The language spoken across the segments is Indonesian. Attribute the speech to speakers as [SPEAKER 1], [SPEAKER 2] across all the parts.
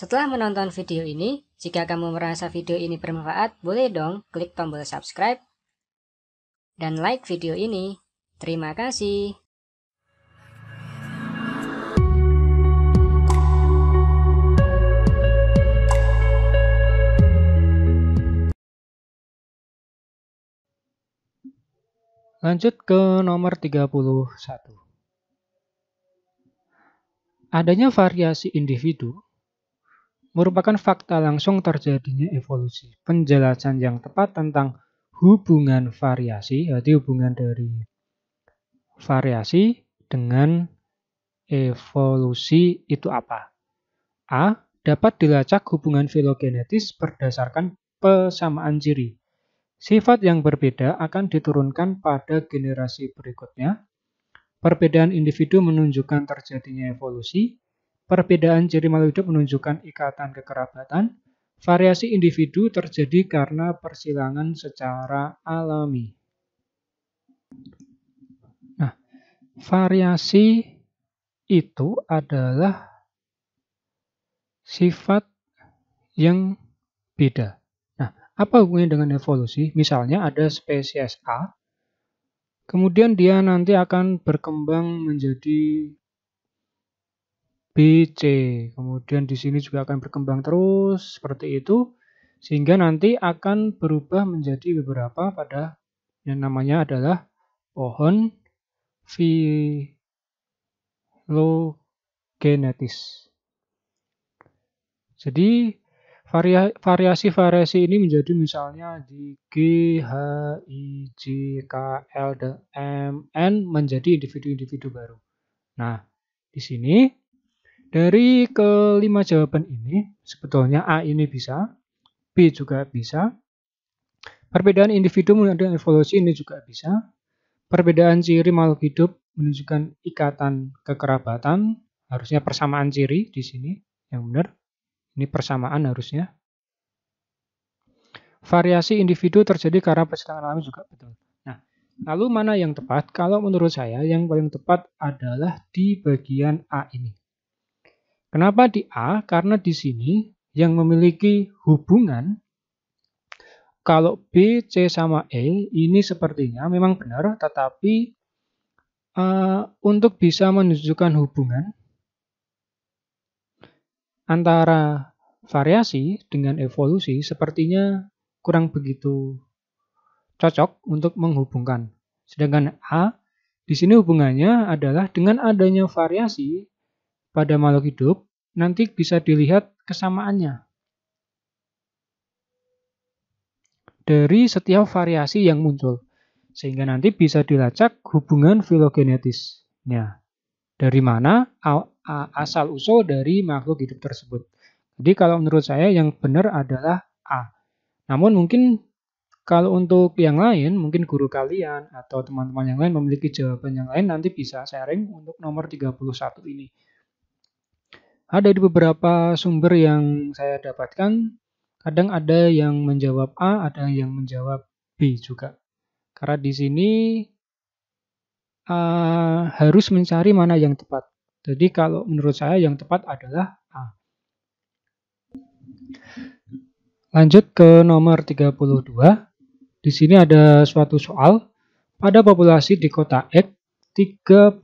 [SPEAKER 1] Setelah menonton video ini, jika kamu merasa video ini bermanfaat, boleh dong klik tombol subscribe dan like video ini. Terima kasih. Lanjut ke nomor 31. Adanya variasi individu merupakan fakta langsung terjadinya evolusi. Penjelasan yang tepat tentang hubungan variasi, yaitu hubungan dari variasi dengan evolusi itu apa? A. Dapat dilacak hubungan filogenetis berdasarkan persamaan ciri. Sifat yang berbeda akan diturunkan pada generasi berikutnya. Perbedaan individu menunjukkan terjadinya evolusi. Perbedaan ciri makhluk hidup menunjukkan ikatan kekerabatan. Variasi individu terjadi karena persilangan secara alami. Nah, variasi itu adalah sifat yang beda. Nah, apa hubungannya dengan evolusi? Misalnya ada spesies A, kemudian dia nanti akan berkembang menjadi B, C. Kemudian di sini juga akan berkembang terus seperti itu sehingga nanti akan berubah menjadi beberapa pada yang namanya adalah pohon filogenetis. Jadi variasi-variasi ini menjadi misalnya di G, H, I, J, K, L, dan M, N menjadi individu-individu baru. Nah, di sini dari kelima jawaban ini, sebetulnya A ini bisa, B juga bisa. Perbedaan individu menunjukkan evolusi ini juga bisa. Perbedaan ciri makhluk hidup menunjukkan ikatan kekerabatan, harusnya persamaan ciri di sini, yang benar. Ini persamaan harusnya. Variasi individu terjadi karena persilangan alami juga betul. Nah, lalu mana yang tepat? Kalau menurut saya yang paling tepat adalah di bagian A ini. Kenapa di A? Karena di sini yang memiliki hubungan kalau B, C sama E ini sepertinya memang benar tetapi uh, untuk bisa menunjukkan hubungan antara variasi dengan evolusi sepertinya kurang begitu cocok untuk menghubungkan. Sedangkan A di sini hubungannya adalah dengan adanya variasi pada makhluk hidup, nanti bisa dilihat kesamaannya. Dari setiap variasi yang muncul, sehingga nanti bisa dilacak hubungan filogenetisnya. Dari mana asal-usul dari makhluk hidup tersebut. Jadi kalau menurut saya yang benar adalah A. Namun mungkin kalau untuk yang lain, mungkin guru kalian atau teman-teman yang lain memiliki jawaban yang lain, nanti bisa sharing untuk nomor 31 ini. Ada di beberapa sumber yang saya dapatkan, kadang ada yang menjawab A, ada yang menjawab B juga. Karena di sini uh, harus mencari mana yang tepat. Jadi kalau menurut saya yang tepat adalah A. Lanjut ke nomor 32. Di sini ada suatu soal. Pada populasi di kota X, 36%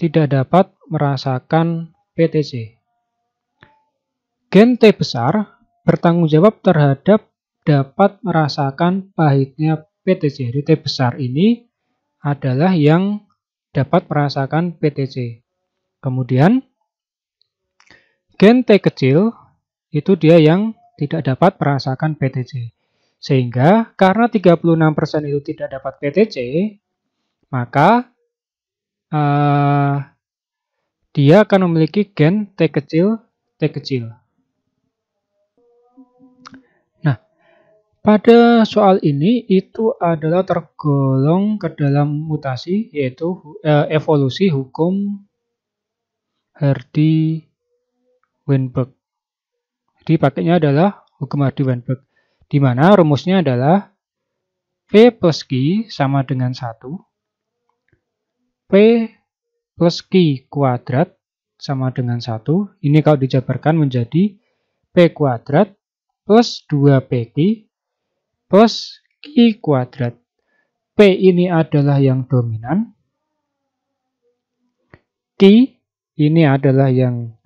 [SPEAKER 1] tidak dapat merasakan PTC. Gen T besar bertanggung jawab terhadap dapat merasakan pahitnya PTC. Jadi T besar ini adalah yang dapat merasakan PTC. Kemudian gen T kecil itu dia yang tidak dapat merasakan PTC. Sehingga karena 36% itu tidak dapat PTC, maka uh, dia akan memiliki gen T kecil, T kecil. Nah, pada soal ini itu adalah tergolong ke dalam mutasi yaitu uh, evolusi hukum Hardy Weinberg. Jadi pakainya adalah hukum Hardy Weinberg di mana rumusnya adalah V plus G sama dengan 1 P plus Q kuadrat sama dengan 1. Ini kalau dijabarkan menjadi P kuadrat plus 2PQ plus Q kuadrat. P ini adalah yang dominan. Q ini adalah yang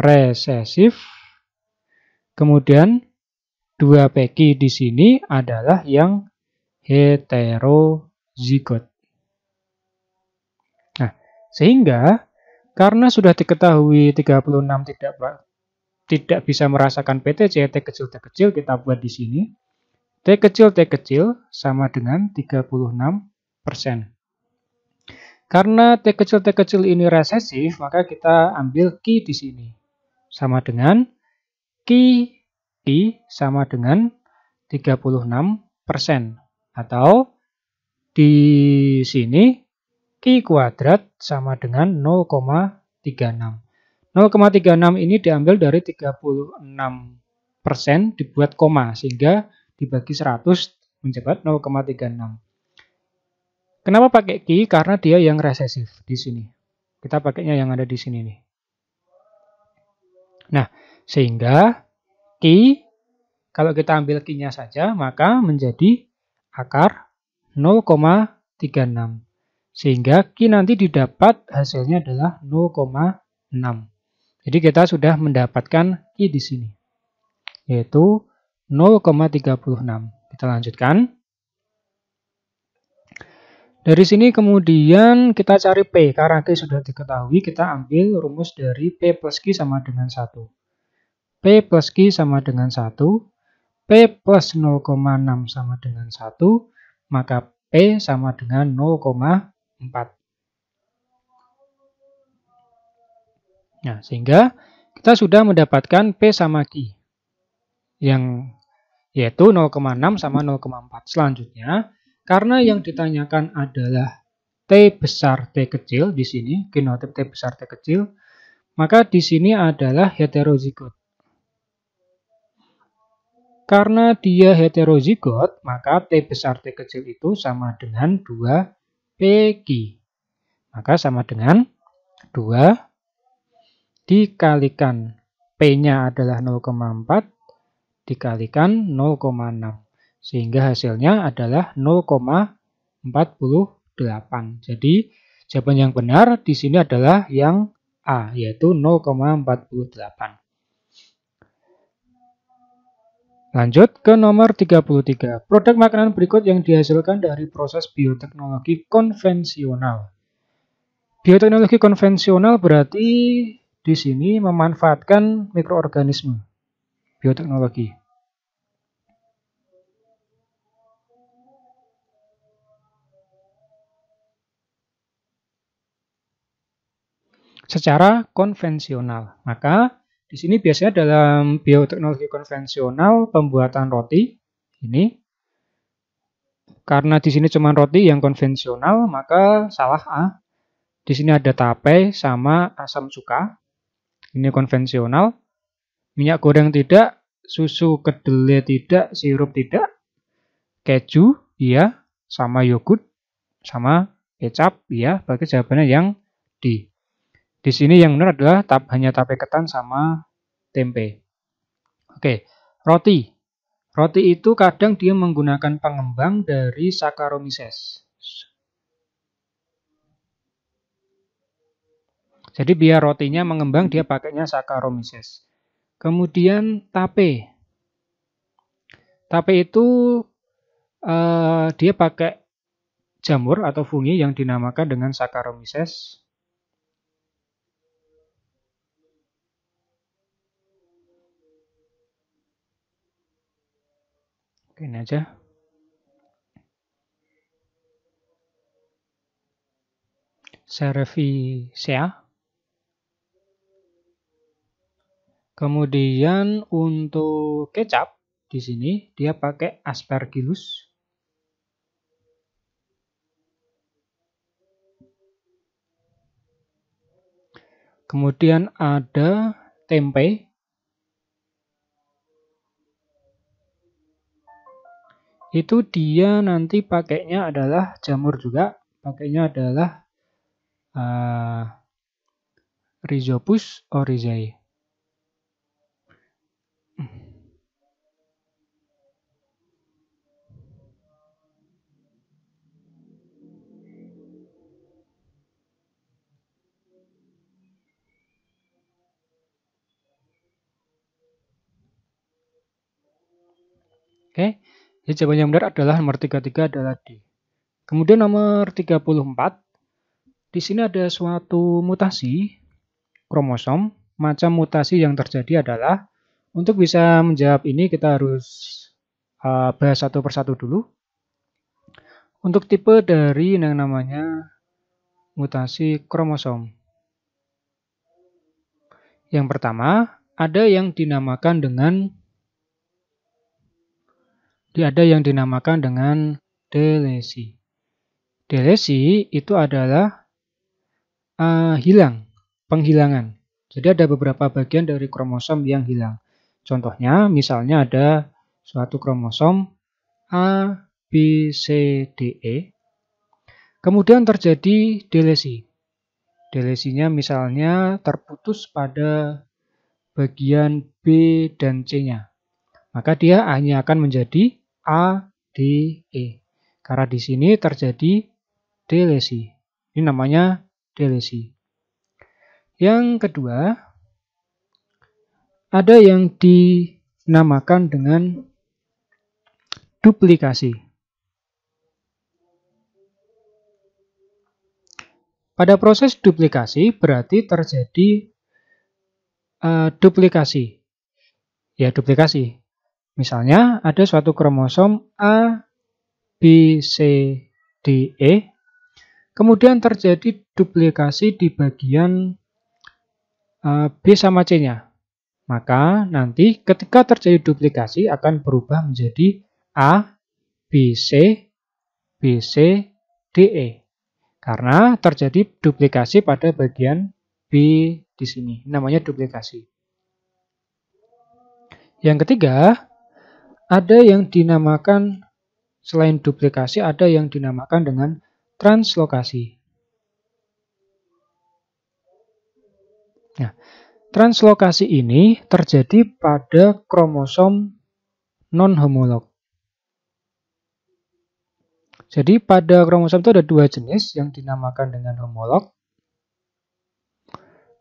[SPEAKER 1] resesif. Kemudian 2PQ di sini adalah yang heterozigot. Sehingga karena sudah diketahui 36 tidak tidak bisa merasakan PTC T kecil T kecil kita buat di sini. T kecil T kecil sama dengan 36%. Karena T kecil T kecil ini resesif, maka kita ambil Q di sini. Sama dengan Q, Q sama dengan 36% atau di sini pi kuadrat sama dengan 0,36. 0,36 ini diambil dari 36 persen dibuat koma sehingga dibagi 100 menjabat 0,36. Kenapa pakai Q? Karena dia yang resesif di sini. Kita pakainya yang ada di sini nih. Nah, sehingga Q kalau kita ambil Q-nya saja maka menjadi akar 0,36. Sehingga Q nanti didapat hasilnya adalah 0,6. Jadi kita sudah mendapatkan Q di sini, yaitu 0,36. Kita lanjutkan. Dari sini kemudian kita cari P, karena Q sudah diketahui, kita ambil rumus dari P plus Q sama dengan 1. P plus Q sama dengan 1, P plus 0,6 sama dengan 1, maka P sama dengan 4. Nah, ya, sehingga kita sudah mendapatkan P sama Q yang yaitu 0,6 sama 0,4. Selanjutnya, karena yang ditanyakan adalah T besar T kecil di sini, genotip T besar T kecil, maka di sini adalah heterozigot. Karena dia heterozigot, maka T besar T kecil itu sama dengan 2 PQ Maka sama dengan 2 dikalikan P-nya adalah 0,4 dikalikan 0,6. Sehingga hasilnya adalah 0,48. Jadi jawaban yang benar di sini adalah yang A, yaitu 0,48. Lanjut ke nomor 33, produk makanan berikut yang dihasilkan dari proses bioteknologi konvensional. Bioteknologi konvensional berarti di sini memanfaatkan mikroorganisme bioteknologi. Secara konvensional, maka di sini biasanya dalam bioteknologi konvensional pembuatan roti ini karena di sini cuma roti yang konvensional maka salah A. Di sini ada tape sama asam cuka. Ini konvensional. Minyak goreng tidak, susu kedelai tidak, sirup tidak, keju iya, sama yogurt, sama kecap iya, bagi jawabannya yang D. Di sini yang benar adalah tap, hanya tape ketan sama tempe. Oke, roti. Roti itu kadang dia menggunakan pengembang dari Saccharomyces. Jadi biar rotinya mengembang dia pakainya Saccharomyces. Kemudian tape. Tape itu uh, dia pakai jamur atau fungi yang dinamakan dengan Saccharomyces. ini aja Servicea Kemudian untuk kecap di sini dia pakai aspergillus. Kemudian ada tempe. itu dia nanti pakainya adalah jamur juga pakainya adalah uh, Rhizopus oryzae. Oke, okay. Jadi jawaban yang benar adalah nomor 33 adalah D. Kemudian nomor 34. Di sini ada suatu mutasi kromosom. Macam mutasi yang terjadi adalah untuk bisa menjawab ini kita harus uh, bahas satu persatu dulu. Untuk tipe dari yang namanya mutasi kromosom. Yang pertama, ada yang dinamakan dengan jadi ada yang dinamakan dengan delesi. Delesi itu adalah uh, hilang, penghilangan. Jadi ada beberapa bagian dari kromosom yang hilang. Contohnya misalnya ada suatu kromosom A, B, C, D, E. Kemudian terjadi delesi. Delesinya misalnya terputus pada bagian B dan C-nya. Maka dia hanya akan menjadi A, D, E. Karena di sini terjadi delesi. Ini namanya delesi. Yang kedua, ada yang dinamakan dengan duplikasi. Pada proses duplikasi berarti terjadi uh, duplikasi. Ya, duplikasi. Misalnya ada suatu kromosom A, B, C, D, E, kemudian terjadi duplikasi di bagian B sama C-nya. Maka nanti ketika terjadi duplikasi akan berubah menjadi A, B, C, B, C, D, E. Karena terjadi duplikasi pada bagian B di sini. Namanya duplikasi. Yang ketiga, ada yang dinamakan selain duplikasi ada yang dinamakan dengan translokasi. Nah, translokasi ini terjadi pada kromosom non-homolog. Jadi pada kromosom itu ada dua jenis yang dinamakan dengan homolog.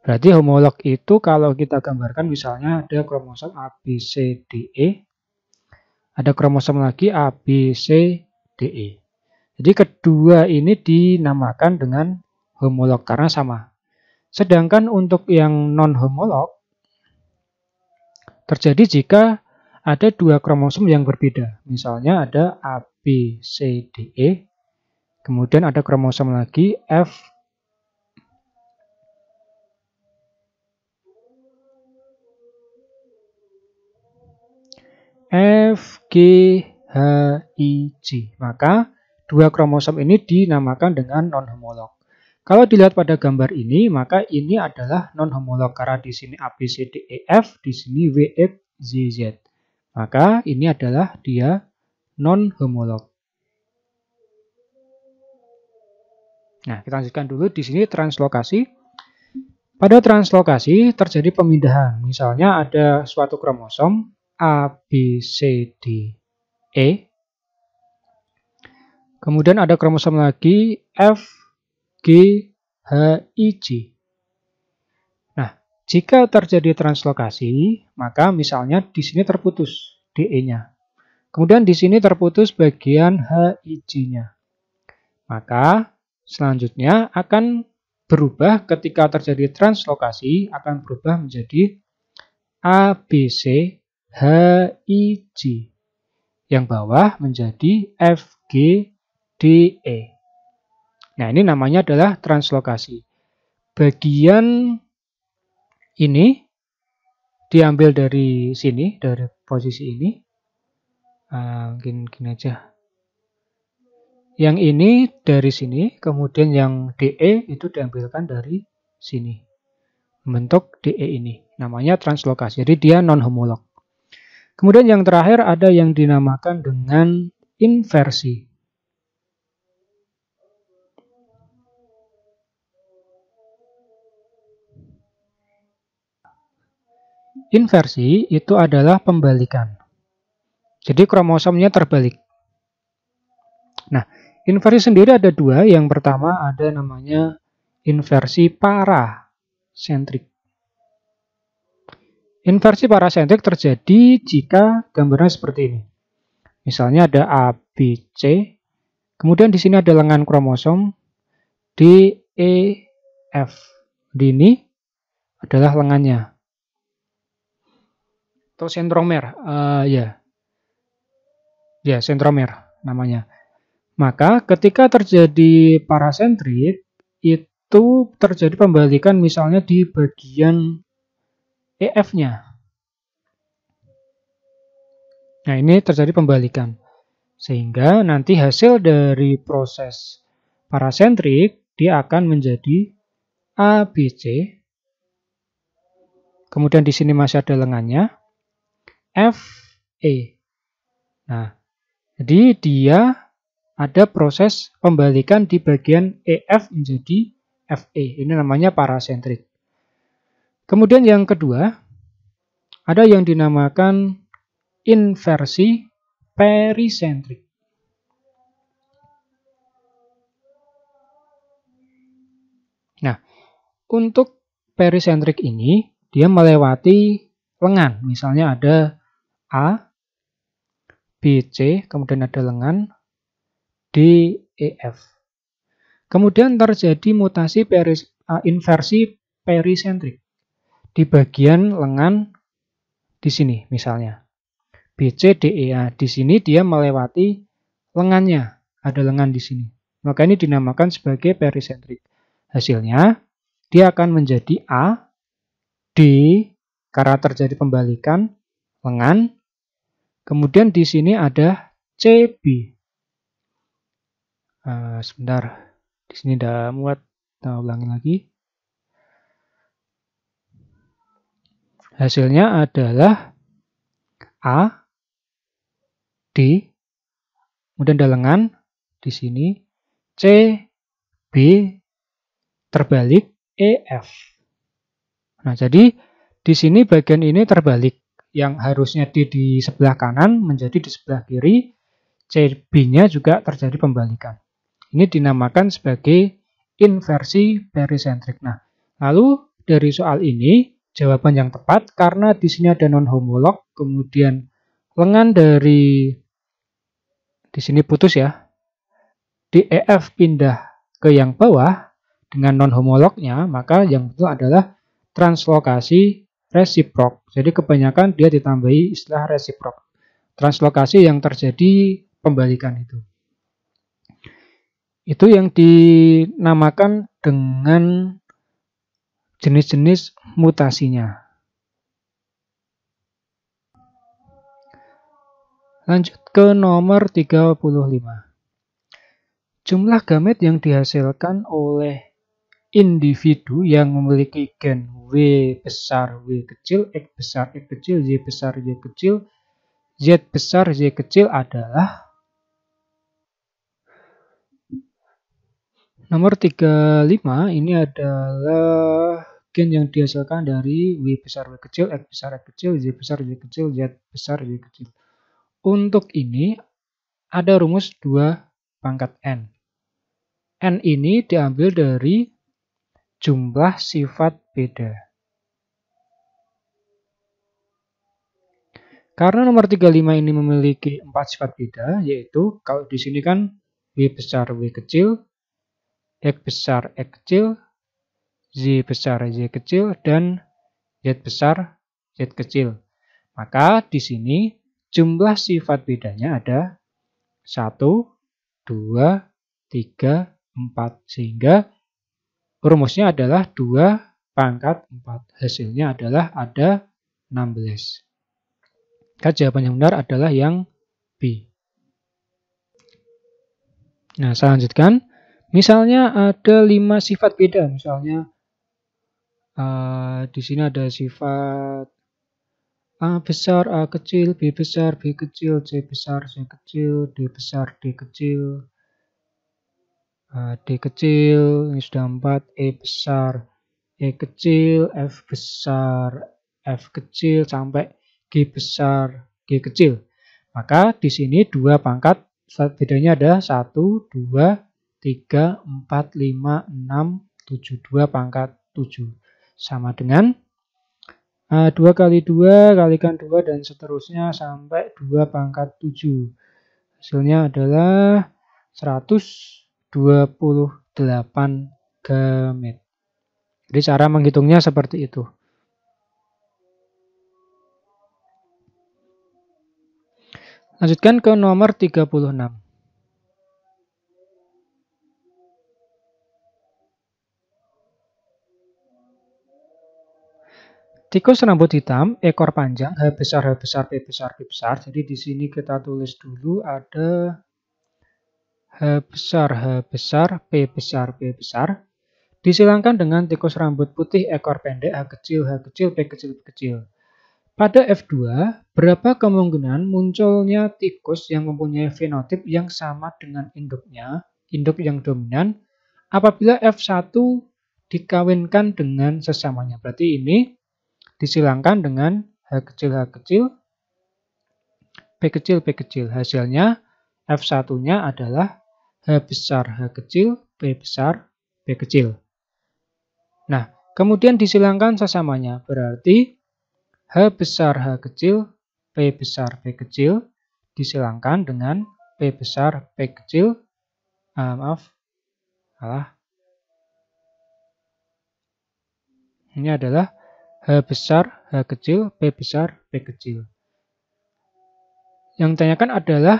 [SPEAKER 1] Berarti homolog itu kalau kita gambarkan misalnya ada kromosom ABCDE. Ada kromosom lagi A, B, C, D, E. Jadi kedua ini dinamakan dengan homolog karena sama. Sedangkan untuk yang non-homolog terjadi jika ada dua kromosom yang berbeda. Misalnya ada A, B, C, D, E. Kemudian ada kromosom lagi F, F, G, H, I, G. Maka dua kromosom ini dinamakan dengan non-homolog. Kalau dilihat pada gambar ini, maka ini adalah non-homolog karena di sini A, B, C, D, E, F, di sini W, X, Z, Z. Maka ini adalah dia non-homolog. Nah, kita lanjutkan dulu di sini translokasi. Pada translokasi terjadi pemindahan. Misalnya ada suatu kromosom A, B, C, D, E. Kemudian ada kromosom lagi F, G, H, I, J. Nah, jika terjadi translokasi, maka misalnya di sini terputus DE-nya. Kemudian di sini terputus bagian H, I, J-nya. Maka selanjutnya akan berubah ketika terjadi translokasi akan berubah menjadi A, B, C, HIG. Yang bawah menjadi FGDE. Nah, ini namanya adalah translokasi. Bagian ini diambil dari sini, dari posisi ini. Uh, mungkin gini aja. Yang ini dari sini, kemudian yang DE itu diambilkan dari sini. Membentuk DE ini, namanya translokasi. Jadi dia non-homolog. Kemudian yang terakhir ada yang dinamakan dengan inversi. Inversi itu adalah pembalikan. Jadi kromosomnya terbalik. Nah, inversi sendiri ada dua. Yang pertama ada namanya inversi parasentrik. Inversi parasentrik terjadi jika gambarnya seperti ini. Misalnya ada A, B, C. Kemudian di sini ada lengan kromosom D, E, F. Di ini adalah lengannya. Atau sentromer. Uh, ya. Ya, sentromer namanya. Maka ketika terjadi parasentrik, itu terjadi pembalikan misalnya di bagian EF-nya. Nah, ini terjadi pembalikan. Sehingga nanti hasil dari proses parasentrik dia akan menjadi ABC. Kemudian di sini masih ada lengannya. FE. Nah, jadi dia ada proses pembalikan di bagian EF menjadi FE. Ini namanya parasentrik. Kemudian yang kedua, ada yang dinamakan inversi perisentrik. Nah, untuk perisentrik ini, dia melewati lengan. Misalnya ada A, B, C, kemudian ada lengan, D, E, F. Kemudian terjadi mutasi peris, uh, inversi perisentrik di bagian lengan di sini misalnya. BCDEA di sini dia melewati lengannya, ada lengan di sini. Maka ini dinamakan sebagai perisentrik. Hasilnya dia akan menjadi A D karena terjadi pembalikan lengan. Kemudian di sini ada CB. Uh, eh, sebentar, di sini udah muat. Kita ulangi lagi. Hasilnya adalah A, D, kemudian dalengan di sini C, B, terbalik, E, F. Nah, jadi di sini bagian ini terbalik. Yang harusnya D di sebelah kanan menjadi di sebelah kiri. C b nya juga terjadi pembalikan. Ini dinamakan sebagai inversi perisentrik. Nah, lalu dari soal ini jawaban yang tepat karena di sini ada non homolog, kemudian lengan dari di sini putus ya. di EF pindah ke yang bawah dengan non homolognya, maka yang betul adalah translokasi resiprok. Jadi kebanyakan dia ditambahi istilah resiprok. Translokasi yang terjadi pembalikan itu. Itu yang dinamakan dengan jenis-jenis mutasinya. Lanjut ke nomor 35. Jumlah gamet yang dihasilkan oleh individu yang memiliki gen W besar W kecil, X besar X kecil, Y besar Y kecil, Z besar Y kecil adalah nomor 35 ini adalah gen yang dihasilkan dari W besar W kecil, X besar X kecil, Z besar Z kecil, Z besar Z kecil. Untuk ini ada rumus 2 pangkat N. N ini diambil dari jumlah sifat beda. Karena nomor 35 ini memiliki empat sifat beda, yaitu kalau di sini kan W besar W kecil, X besar X kecil, Z besar, Z kecil, dan Z besar, Z kecil. Maka di sini jumlah sifat bedanya ada 1, 2, 3, 4. Sehingga rumusnya adalah 2 pangkat 4. Hasilnya adalah ada 16. Maka jawaban yang benar adalah yang B. Nah, saya lanjutkan. Misalnya ada 5 sifat beda. Misalnya Eh, di sini ada sifat A besar, A kecil, B besar, B kecil, C besar, C kecil, D besar, D kecil, eh, D kecil, ini sudah 4, E besar, E kecil, F besar, F kecil, sampai G besar, G kecil. Maka di sini dua pangkat, bedanya ada satu, dua, tiga, empat, lima, enam, tujuh. Dua pangkat tujuh sama dengan uh, eh, 2 kali 2 kalikan 2 dan seterusnya sampai 2 pangkat 7. Hasilnya adalah 128 gamet. Jadi cara menghitungnya seperti itu. Lanjutkan ke nomor 36. Tikus rambut hitam, ekor panjang, H besar, H besar, P besar, P besar. Jadi di sini kita tulis dulu ada H besar, H besar, P besar, P besar. Disilangkan dengan tikus rambut putih, ekor pendek, H kecil, H kecil, P kecil, P kecil. Pada F2, berapa kemungkinan munculnya tikus yang mempunyai fenotip yang sama dengan induknya, induk yang dominan, apabila F1 dikawinkan dengan sesamanya. Berarti ini disilangkan dengan H kecil H kecil, P kecil P kecil. Hasilnya F1-nya adalah H besar H kecil, P besar P kecil. Nah, kemudian disilangkan sesamanya. Berarti H besar H kecil, P besar P kecil disilangkan dengan P besar P kecil, ah, maaf, salah, ini adalah H besar, H kecil, P besar, P kecil. Yang ditanyakan adalah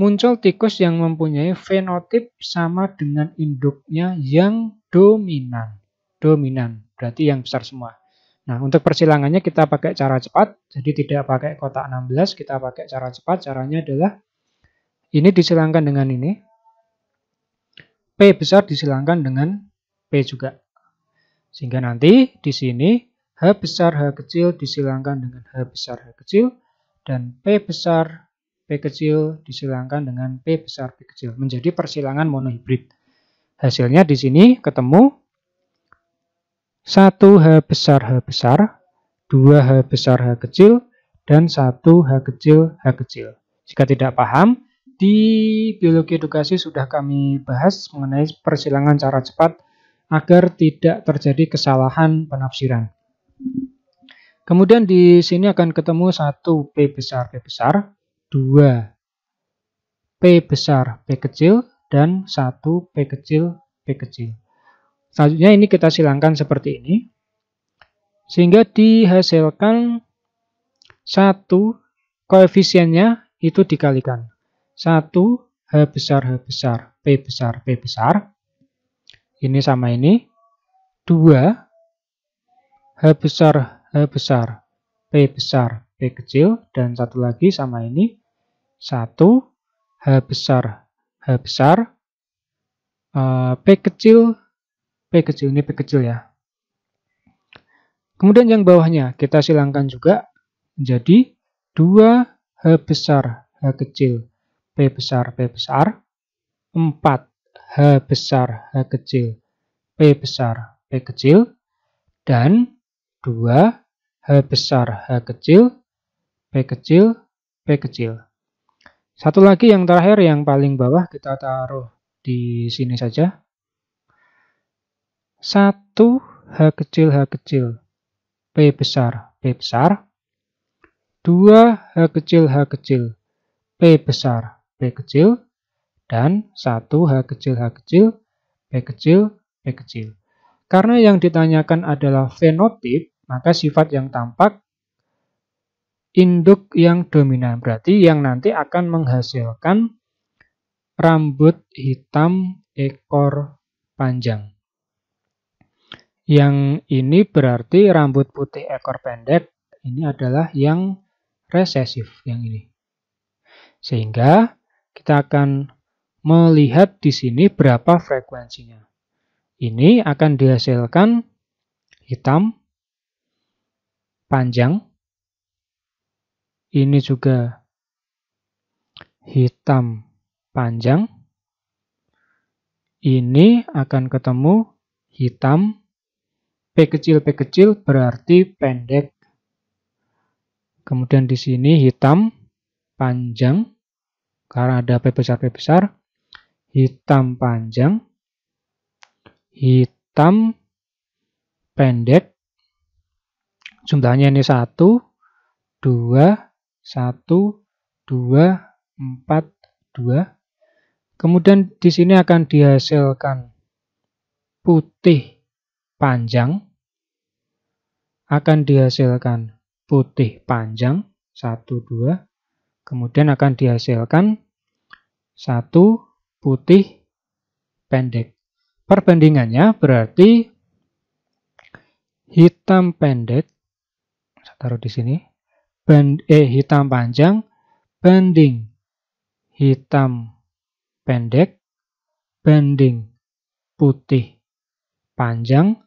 [SPEAKER 1] muncul tikus yang mempunyai fenotip sama dengan induknya yang dominan. Dominan, berarti yang besar semua. Nah, untuk persilangannya kita pakai cara cepat, jadi tidak pakai kotak 16, kita pakai cara cepat. Caranya adalah ini disilangkan dengan ini. P besar disilangkan dengan P juga. Sehingga nanti di sini H besar H kecil disilangkan dengan H besar H kecil dan P besar P kecil disilangkan dengan P besar P kecil menjadi persilangan monohibrid. Hasilnya di sini ketemu 1H besar H besar, 2H besar H kecil, dan 1H kecil H kecil. Jika tidak paham, di biologi edukasi sudah kami bahas mengenai persilangan cara cepat agar tidak terjadi kesalahan penafsiran. Kemudian di sini akan ketemu satu P besar P besar, dua P besar P kecil, dan satu P kecil P kecil. Selanjutnya ini kita silangkan seperti ini. Sehingga dihasilkan satu koefisiennya itu dikalikan. satu H besar H besar P besar P besar ini sama ini. 2, H besar, H besar, P besar, P kecil, dan satu lagi sama ini. 1, H besar, H besar, eh, P kecil, P kecil, ini P kecil ya. Kemudian yang bawahnya kita silangkan juga menjadi 2 H besar, H kecil, P besar, P besar, 4 H besar, H kecil, P besar, P kecil, dan 2 H besar, H kecil, P kecil, P kecil. Satu lagi yang terakhir yang paling bawah kita taruh di sini saja. 1 H kecil, H kecil, P besar, P besar. 2 H kecil, H kecil, P besar, P kecil dan 1 H kecil H kecil, p kecil, p kecil. Karena yang ditanyakan adalah fenotip, maka sifat yang tampak induk yang dominan. Berarti yang nanti akan menghasilkan rambut hitam ekor panjang. Yang ini berarti rambut putih ekor pendek, ini adalah yang resesif, yang ini. Sehingga kita akan melihat di sini berapa frekuensinya. Ini akan dihasilkan hitam, panjang, ini juga hitam panjang, ini akan ketemu hitam, P kecil P kecil berarti pendek. Kemudian di sini hitam panjang, karena ada P besar P besar, hitam panjang, hitam pendek. Jumlahnya ini 1, 2, 1, 2, 4, 2. Kemudian di sini akan dihasilkan putih panjang. Akan dihasilkan putih panjang, 1, 2. Kemudian akan dihasilkan 1, 2 putih pendek. Perbandingannya berarti hitam pendek, saya taruh di sini, band, eh, hitam panjang banding hitam pendek banding putih panjang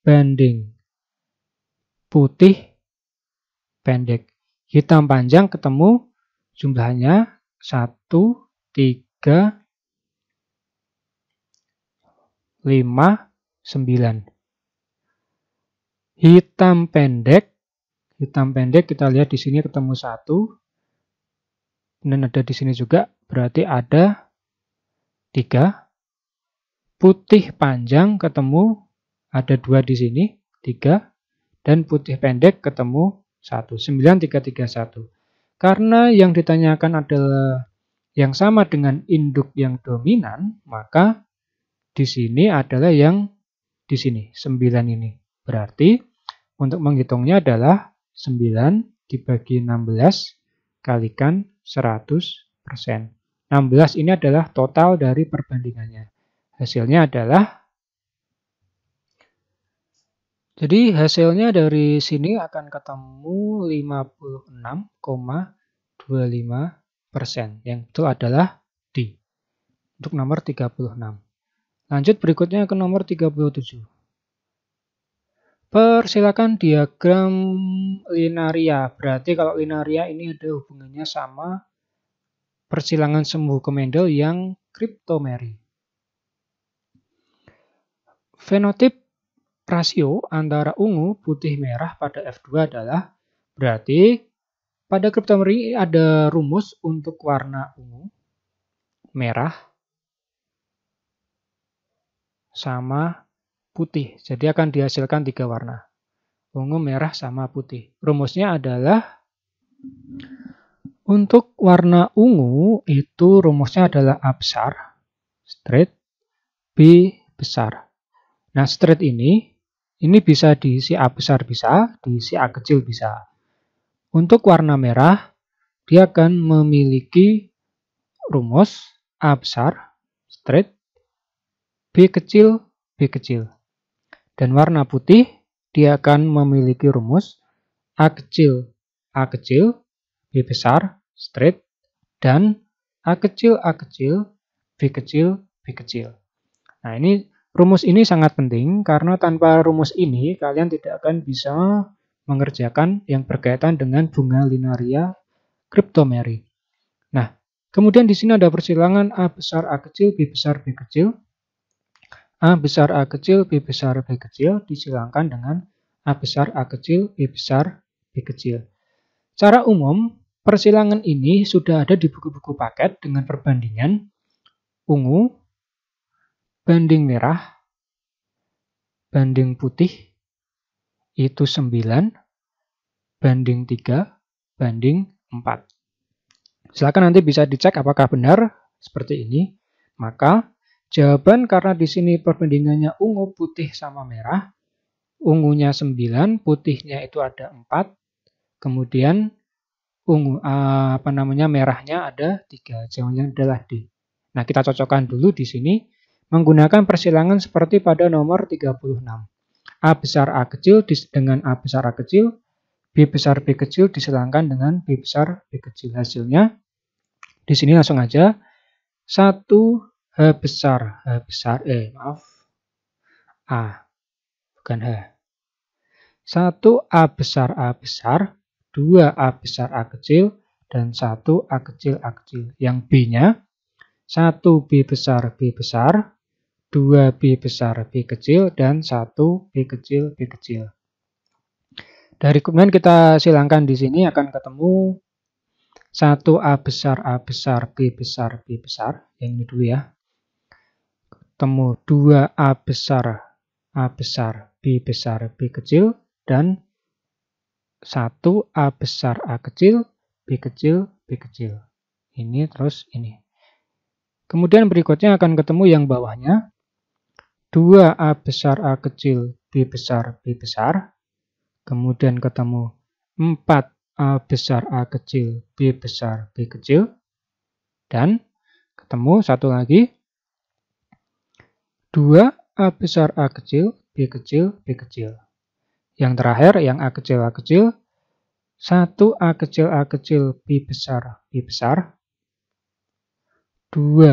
[SPEAKER 1] banding putih pendek. Hitam panjang ketemu jumlahnya 1, 3, 5, 9. Hitam pendek, hitam pendek kita lihat di sini ketemu satu dan ada di sini juga, berarti ada tiga Putih panjang ketemu, ada dua di sini, tiga Dan putih pendek ketemu satu sembilan tiga tiga satu Karena yang ditanyakan adalah yang sama dengan induk yang dominan, maka di sini adalah yang di sini, 9 ini. Berarti untuk menghitungnya adalah 9 dibagi 16 kalikan 100%. 16 ini adalah total dari perbandingannya. Hasilnya adalah Jadi hasilnya dari sini akan ketemu 56,25 persen. Yang itu adalah D. Untuk nomor 36. Lanjut berikutnya ke nomor 37. Persilakan diagram linaria. Berarti kalau linaria ini ada hubungannya sama persilangan semu Mendel yang kriptomeri. Fenotip rasio antara ungu, putih, merah pada F2 adalah berarti pada kriptomeri ada rumus untuk warna ungu, merah, sama putih. Jadi akan dihasilkan tiga warna. Ungu, merah, sama putih. Rumusnya adalah untuk warna ungu itu rumusnya adalah A besar, straight, B besar. Nah, straight ini, ini bisa diisi A besar bisa, diisi A kecil bisa. Untuk warna merah, dia akan memiliki rumus A besar, straight, B kecil, B kecil. Dan warna putih, dia akan memiliki rumus A kecil, A kecil, B besar, straight, dan A kecil, A kecil, B kecil, B kecil. Nah, ini rumus ini sangat penting karena tanpa rumus ini kalian tidak akan bisa mengerjakan yang berkaitan dengan bunga linaria kriptomeri. Nah, kemudian di sini ada persilangan A besar A kecil, B besar B kecil. A besar A kecil, B besar B kecil disilangkan dengan A besar A kecil, B besar B kecil. Cara umum, persilangan ini sudah ada di buku-buku paket dengan perbandingan ungu, banding merah, banding putih, itu 9, banding 3, banding 4. Silakan nanti bisa dicek apakah benar seperti ini. Maka Jawaban karena di sini perbandingannya ungu, putih, sama merah. Ungunya 9, putihnya itu ada 4. Kemudian ungu eh, apa namanya merahnya ada 3. Jawabannya adalah D. Nah, kita cocokkan dulu di sini menggunakan persilangan seperti pada nomor 36. A besar A kecil dengan A besar A kecil, B besar B kecil disilangkan dengan B besar B kecil. Hasilnya di sini langsung aja 1 H besar, H besar, eh maaf, A, bukan H. 1 A besar A besar, 2 A besar A kecil, dan 1 A kecil A kecil. Yang B-nya 1 B besar B besar, 2 B besar B kecil, dan 1 B kecil B kecil. Dari kemudian kita silangkan di sini akan ketemu 1 A besar A besar B besar B besar. Yang ini dulu ya ketemu dua a besar, A besar, B besar, B kecil, dan satu a besar, A kecil, B kecil, B kecil. Ini terus ini. Kemudian berikutnya akan ketemu yang bawahnya. 2A besar, A kecil, B besar, B besar. Kemudian ketemu 4A besar, A kecil, B besar, B kecil. Dan ketemu satu lagi 2 A besar A kecil, B kecil, B kecil. Yang terakhir, yang A kecil, A kecil, 1 A kecil, A kecil, B besar, B besar. 2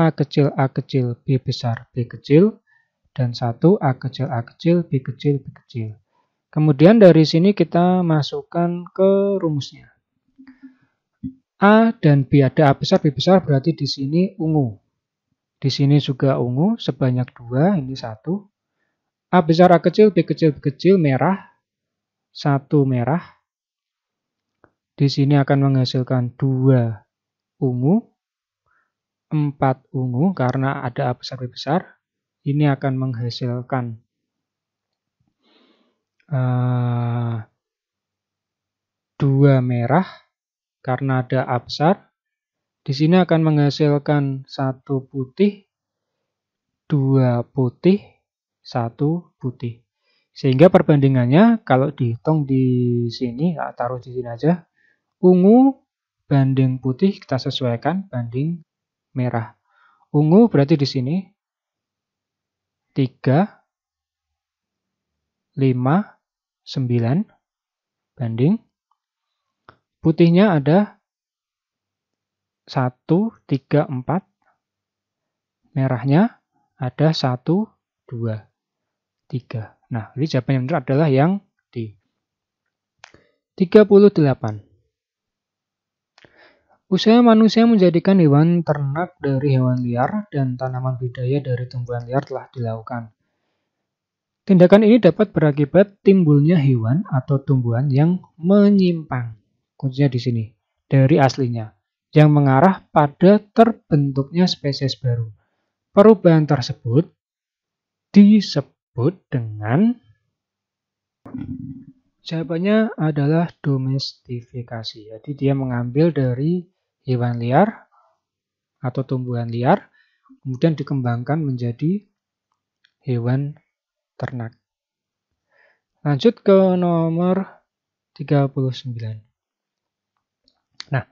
[SPEAKER 1] A kecil, A kecil, B besar, B kecil. Dan 1 A kecil, A kecil, B kecil, B kecil. Kemudian dari sini kita masukkan ke rumusnya. A dan B ada A besar, B besar berarti di sini ungu. Di sini juga ungu sebanyak dua, ini satu. A besar A kecil, B kecil B kecil merah, satu merah. Di sini akan menghasilkan dua ungu, empat ungu karena ada A besar B besar. Ini akan menghasilkan uh, dua merah karena ada A besar, di sini akan menghasilkan satu putih, dua putih, satu putih. Sehingga perbandingannya kalau dihitung di sini, nah, taruh di sini aja, ungu banding putih kita sesuaikan banding merah. Ungu berarti di sini 3, 5, 9 banding. Putihnya ada 1, 3, 4. Merahnya ada 1, 2, 3. Nah, jadi jawaban yang benar adalah yang D. 38. Usaha manusia menjadikan hewan ternak dari hewan liar dan tanaman budidaya dari tumbuhan liar telah dilakukan. Tindakan ini dapat berakibat timbulnya hewan atau tumbuhan yang menyimpang. Kuncinya di sini, dari aslinya yang mengarah pada terbentuknya spesies baru. Perubahan tersebut disebut dengan jawabannya adalah domestifikasi. Jadi dia mengambil dari hewan liar atau tumbuhan liar kemudian dikembangkan menjadi hewan ternak. Lanjut ke nomor 39. Nah,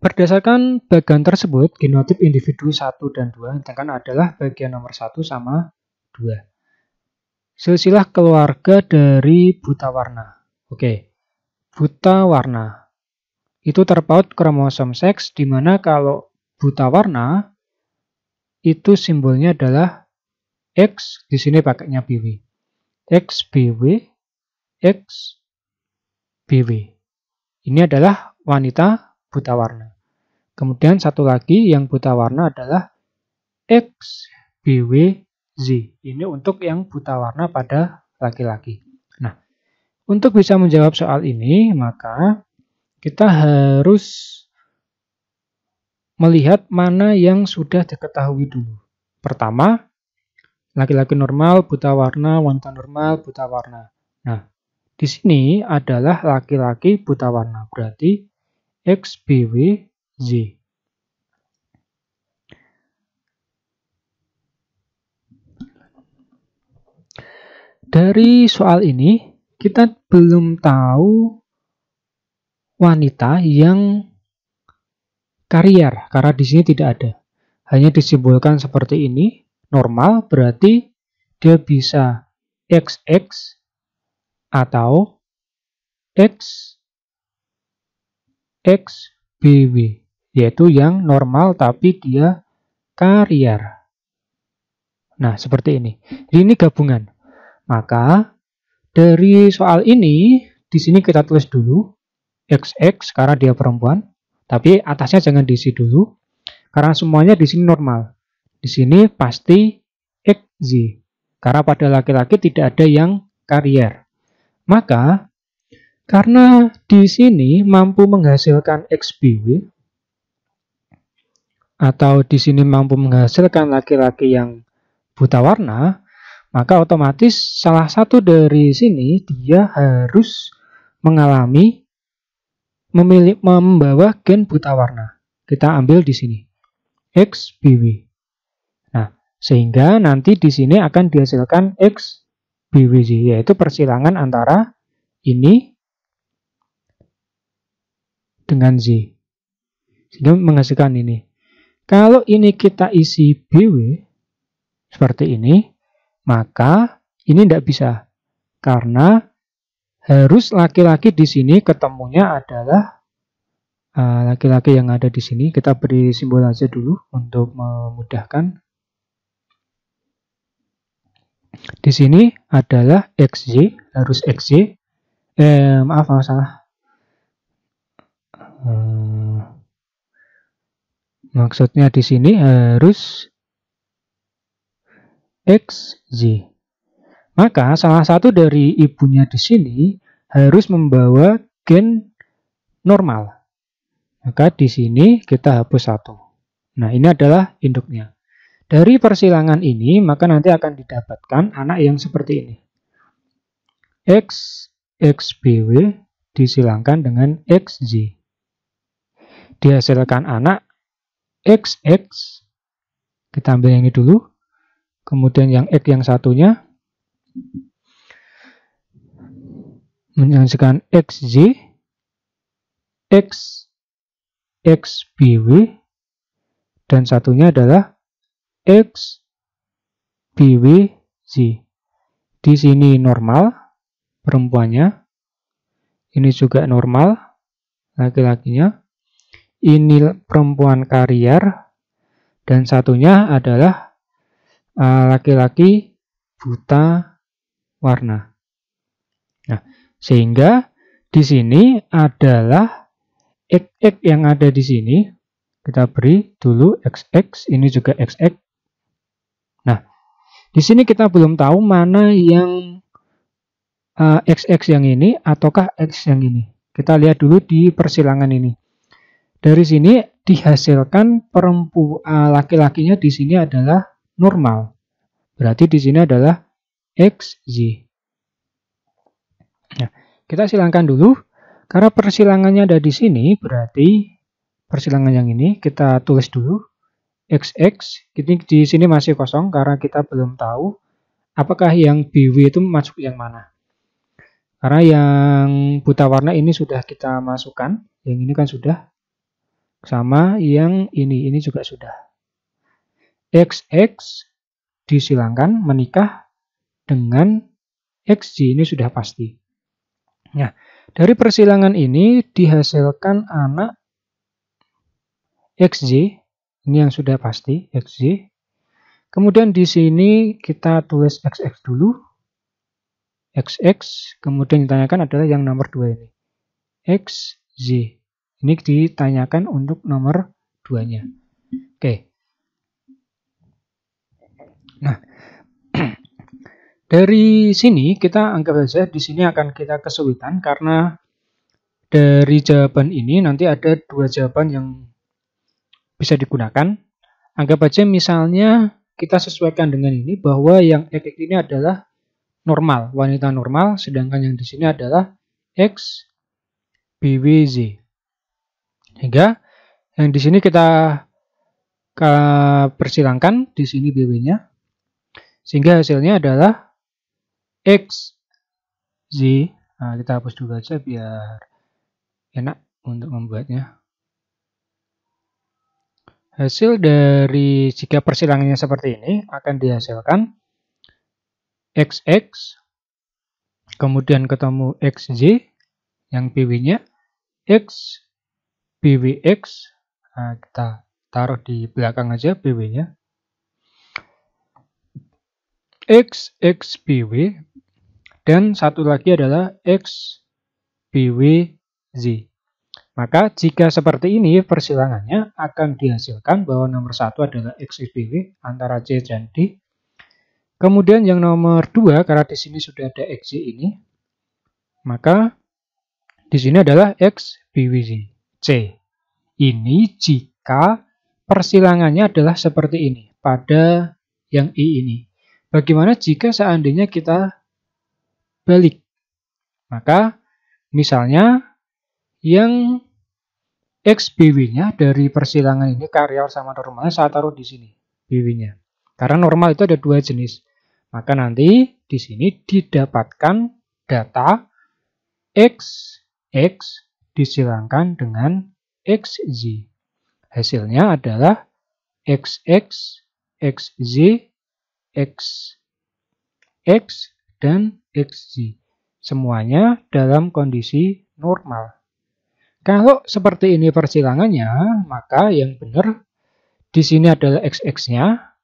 [SPEAKER 1] berdasarkan bagian tersebut, genotip individu 1 dan 2 kan adalah bagian nomor 1 sama 2. Silsilah keluarga dari buta warna. Oke, buta warna. Itu terpaut kromosom seks, di mana kalau buta warna, itu simbolnya adalah X, di sini pakainya BW. X, BW, X, BW. Ini adalah wanita buta warna. Kemudian satu lagi yang buta warna adalah X, B, w, Z. Ini untuk yang buta warna pada laki-laki. Nah, untuk bisa menjawab soal ini, maka kita harus melihat mana yang sudah diketahui dulu. Pertama, laki-laki normal, buta warna, wanita normal, buta warna. Nah, di sini adalah laki-laki buta warna, berarti X Z. Dari soal ini, kita belum tahu wanita yang karier, karena di sini tidak ada. Hanya disimpulkan seperti ini, normal berarti dia bisa XX atau X XBW, yaitu yang normal tapi dia karier. Nah, seperti ini. Jadi ini gabungan. Maka dari soal ini, di sini kita tulis dulu XX karena dia perempuan, tapi atasnya jangan diisi dulu karena semuanya di sini normal. Di sini pasti XZ karena pada laki-laki tidak ada yang karier. Maka karena di sini mampu menghasilkan XBW, atau di sini mampu menghasilkan laki-laki yang buta warna, maka otomatis salah satu dari sini dia harus mengalami memilih membawa gen buta warna. Kita ambil di sini XBW. Nah, sehingga nanti di sini akan dihasilkan XBW yaitu persilangan antara ini dengan Z. Sehingga menghasilkan ini. Kalau ini kita isi BW seperti ini, maka ini tidak bisa. Karena harus laki-laki di sini ketemunya adalah eh, laki-laki uh, yang ada di sini. Kita beri simbol aja dulu untuk memudahkan. Di sini adalah xz harus xz. Eh, maaf, maaf salah. Eh, maksudnya di sini harus XZ. Maka salah satu dari ibunya di sini harus membawa gen normal. Maka di sini kita hapus satu. Nah ini adalah induknya. Dari persilangan ini maka nanti akan didapatkan anak yang seperti ini. X XBW disilangkan dengan XZ dihasilkan anak XX. Kita ambil yang ini dulu. Kemudian yang X yang satunya. Menghasilkan XZ, X, XBW, dan satunya adalah X, BW, Z. Di sini normal perempuannya. Ini juga normal laki-lakinya ini perempuan karier dan satunya adalah eh, laki-laki uh, buta warna. Nah, sehingga di sini adalah XX yang ada di sini. Kita beri dulu XX, ini juga XX. Nah, di sini kita belum tahu mana yang uh, eh, XX yang ini ataukah X yang ini. Kita lihat dulu di persilangan ini. Dari sini dihasilkan perempuan laki-lakinya di sini adalah normal. Berarti di sini adalah XZ. Nah, kita silangkan dulu. Karena persilangannya ada di sini, berarti persilangan yang ini kita tulis dulu. XX, di sini masih kosong karena kita belum tahu apakah yang BW itu masuk yang mana. Karena yang buta warna ini sudah kita masukkan, yang ini kan sudah sama yang ini, ini juga sudah. XX disilangkan menikah dengan XJ, ini sudah pasti. Nah, dari persilangan ini dihasilkan anak XJ, ini yang sudah pasti, XJ. Kemudian di sini kita tulis XX dulu, XX, kemudian ditanyakan adalah yang nomor 2 ini, XZ. Ini ditanyakan untuk nomor duanya. Oke. Nah, dari sini kita anggap saja di sini akan kita kesulitan karena dari jawaban ini nanti ada dua jawaban yang bisa digunakan. Anggap aja misalnya kita sesuaikan dengan ini bahwa yang X ini adalah normal, wanita normal, sedangkan yang di sini adalah X BWZ. Hingga yang di sini kita persilangkan di sini BW-nya. Sehingga hasilnya adalah X Z. Nah, kita hapus dulu aja biar enak untuk membuatnya. Hasil dari jika persilangannya seperti ini akan dihasilkan XX kemudian ketemu XZ yang bw nya X BWX nah, kita taruh di belakang aja BW-nya X dan satu lagi adalah X BW Z maka jika seperti ini persilangannya akan dihasilkan bahwa nomor satu adalah X BW antara C dan D kemudian yang nomor dua karena di sini sudah ada xz ini maka di sini adalah X C. Ini jika persilangannya adalah seperti ini pada yang I ini. Bagaimana jika seandainya kita balik? Maka misalnya yang X BW-nya dari persilangan ini karya sama normalnya saya taruh di sini BW-nya. Karena normal itu ada dua jenis. Maka nanti di sini didapatkan data X, X disilangkan dengan xz. Hasilnya adalah xx, xz, x, x, dan xz. Semuanya dalam kondisi normal. Kalau seperti ini persilangannya, maka yang benar di sini adalah xx-nya,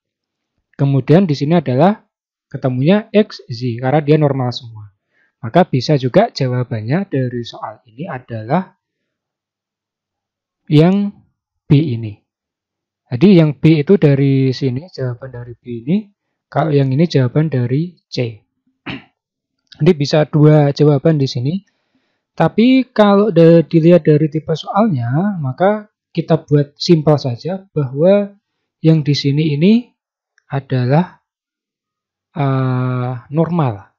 [SPEAKER 1] kemudian di sini adalah ketemunya xz, karena dia normal semua. Maka bisa juga jawabannya dari soal ini adalah yang B ini. Jadi yang B itu dari sini, jawaban dari B ini. Kalau yang ini jawaban dari C. Jadi bisa dua jawaban di sini. Tapi kalau dilihat dari tipe soalnya, maka kita buat simpel saja bahwa yang di sini ini adalah uh, normal.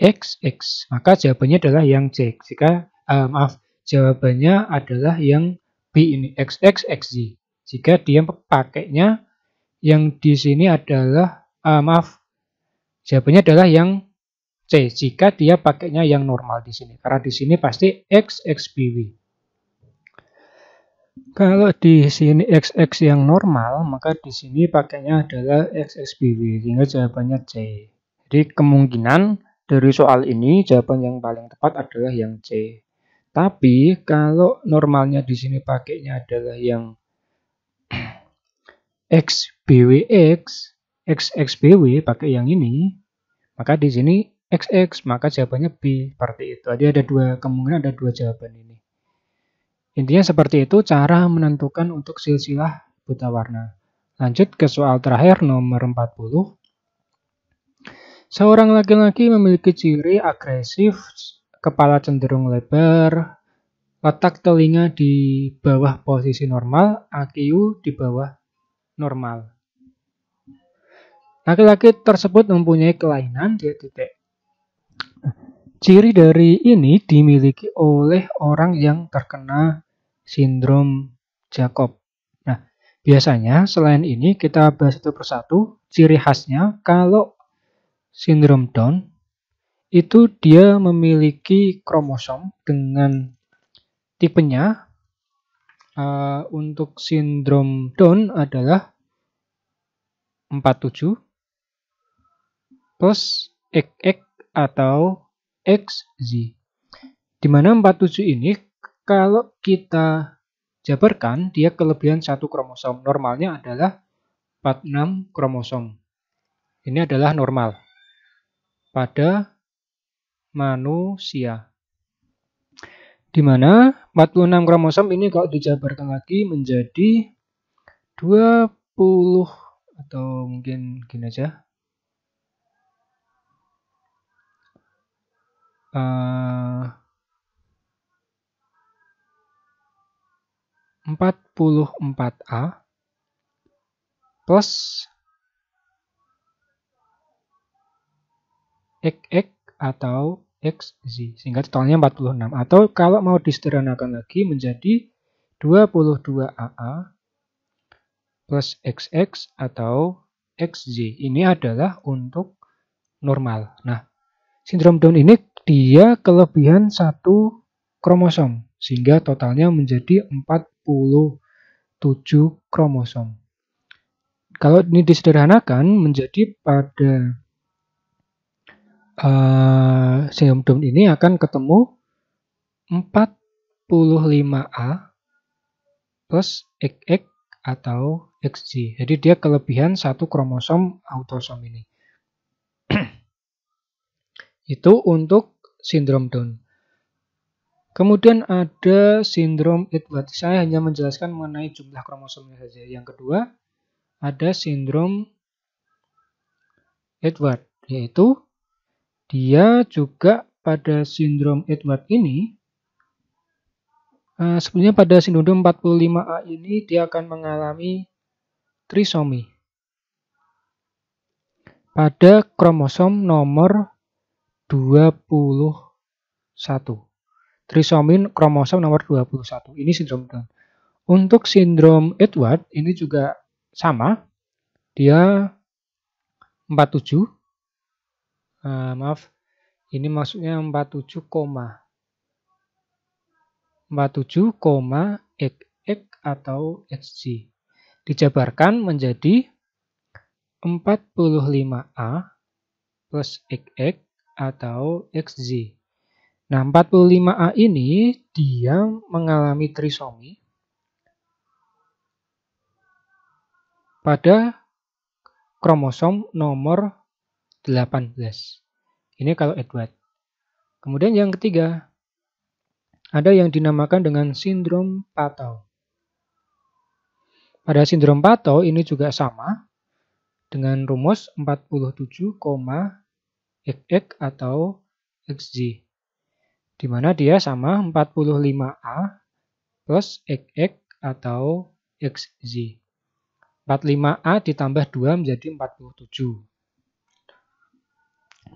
[SPEAKER 1] XX. Maka jawabannya adalah yang C. Jika, uh, maaf, jawabannya adalah yang B ini, XX, Jika dia pakainya yang di sini adalah, uh, maaf, jawabannya adalah yang C. Jika dia pakainya yang normal di sini. Karena di sini pasti XXBW. Kalau di sini XX yang normal, maka di sini pakainya adalah XXBW, sehingga jawabannya C. Jadi kemungkinan dari soal ini, jawaban yang paling tepat adalah yang C. Tapi kalau normalnya di sini pakainya adalah yang X, X, X, XBWX, XXBW pakai yang ini, maka di sini XX, maka jawabannya B seperti itu. Jadi ada dua kemungkinan ada dua jawaban ini. Intinya seperti itu cara menentukan untuk silsilah buta warna. Lanjut ke soal terakhir nomor 40. Seorang laki-laki memiliki ciri agresif, kepala cenderung lebar, letak telinga di bawah posisi normal, IQ di bawah normal. Laki-laki tersebut mempunyai kelainan di titik. Ciri dari ini dimiliki oleh orang yang terkena sindrom Jacob. Nah, biasanya selain ini kita bahas satu persatu ciri khasnya. Kalau sindrom Down itu dia memiliki kromosom dengan tipenya uh, untuk sindrom Down adalah 47 plus XX atau XZ. Dimana 47 ini kalau kita jabarkan dia kelebihan satu kromosom. Normalnya adalah 46 kromosom. Ini adalah normal pada manusia. Di mana 46 kromosom ini kalau dijabarkan lagi menjadi 20 atau mungkin gini aja. Eh, uh, 44A plus XX atau XZ sehingga totalnya 46 atau kalau mau disederhanakan lagi menjadi 22AA plus XX atau XZ ini adalah untuk normal. Nah, sindrom Down ini dia kelebihan satu kromosom sehingga totalnya menjadi 47 kromosom. Kalau ini disederhanakan menjadi pada uh, eh, sindrom ini akan ketemu 45A plus XX atau XG. Jadi dia kelebihan satu kromosom autosom ini. Itu untuk sindrom Down. Kemudian ada sindrom Edward. Saya hanya menjelaskan mengenai jumlah kromosomnya saja. Yang kedua, ada sindrom Edward, yaitu dia juga pada sindrom Edward ini uh, sebenarnya pada sindrom 45A ini dia akan mengalami trisomi pada kromosom nomor 21 trisomi kromosom nomor 21 ini sindrom Down untuk sindrom Edward ini juga sama dia 47 uh, maaf ini maksudnya 47 koma 47 koma x atau xg dijabarkan menjadi 45a plus xx atau xz. Nah, 45a ini dia mengalami trisomi pada kromosom nomor 18. Ini kalau Edward. Kemudian yang ketiga, ada yang dinamakan dengan sindrom Patau. Pada sindrom Patau ini juga sama dengan rumus 47, xx atau xz, di mana dia sama 45a plus xx atau xz. 45a ditambah 2 menjadi 47.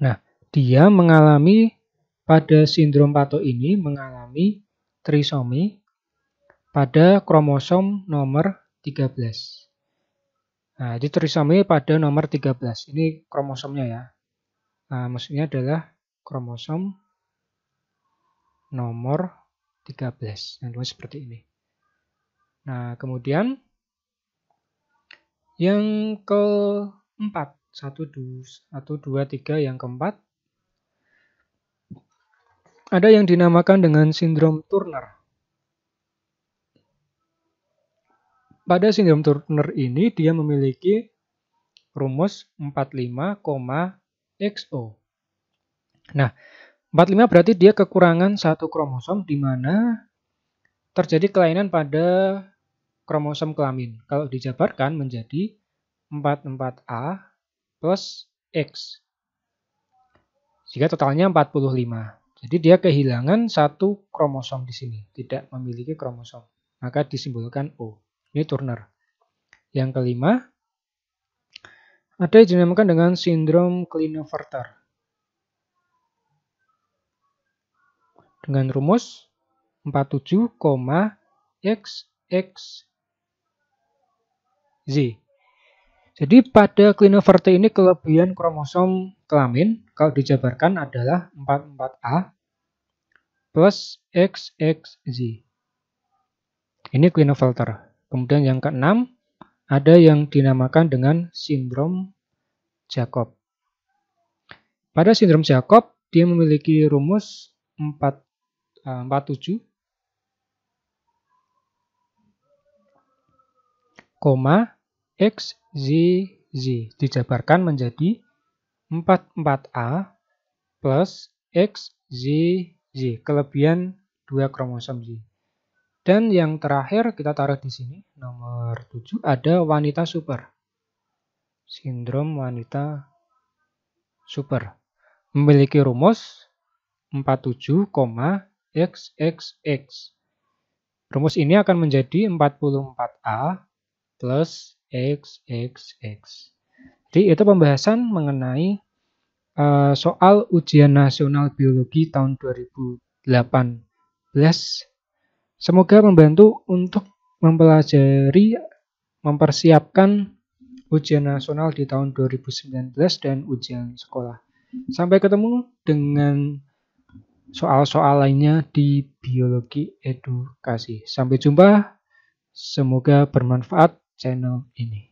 [SPEAKER 1] Nah, dia mengalami pada sindrom Pato ini mengalami trisomi pada kromosom nomor 13. Nah, jadi trisomi pada nomor 13. Ini kromosomnya ya. Nah, maksudnya adalah kromosom nomor 13. Nah, seperti ini. Nah, kemudian yang keempat satu, dua, satu, dua, tiga, yang keempat. Ada yang dinamakan dengan sindrom Turner. Pada sindrom Turner ini, dia memiliki rumus XO. Nah, 45 berarti dia kekurangan satu kromosom di mana terjadi kelainan pada kromosom kelamin. Kalau dijabarkan menjadi 44A plus X. Jika totalnya 45. Jadi dia kehilangan satu kromosom di sini, tidak memiliki kromosom. Maka disimbolkan O. Ini Turner. Yang kelima, ada yang dinamakan dengan sindrom Klinefelter. Dengan rumus 47, XXZ. Jadi pada klinoverte ini kelebihan kromosom kelamin kalau dijabarkan adalah 44A plus XXZ. Ini klinoverte. Kemudian yang keenam ada yang dinamakan dengan sindrom Jacob. Pada sindrom Jacob dia memiliki rumus 4, 47 eh, koma x Z, Z dijabarkan menjadi 44A plus X Z, Z, kelebihan dua kromosom z Dan yang terakhir kita taruh di sini, nomor 7 ada wanita super. Sindrom wanita super. Memiliki rumus xxx Rumus ini akan menjadi 44A plus X, X, X. Jadi itu pembahasan mengenai uh, soal ujian nasional biologi tahun 2018. Semoga membantu untuk mempelajari, mempersiapkan ujian nasional di tahun 2019 dan ujian sekolah. Sampai ketemu dengan soal-soal lainnya di biologi edukasi. Sampai jumpa, semoga bermanfaat channel ini.